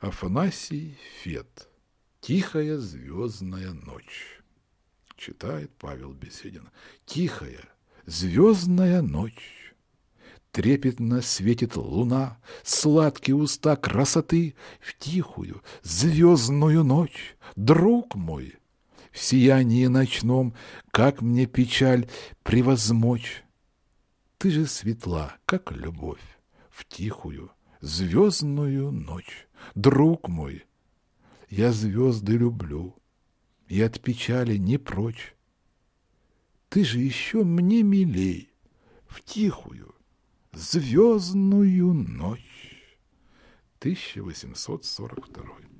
Афанасий Фет. «Тихая звездная ночь», — читает Павел Беседин. «Тихая звездная ночь». Трепетно светит луна, сладкие уста красоты В тихую звездную ночь, друг мой, В сиянии ночном, как мне печаль превозмочь. Ты же светла, как любовь, в тихую звездную ночь друг мой, я звезды люблю, и от печали не прочь. Ты же еще мне милей в тихую звездную ночь. 1842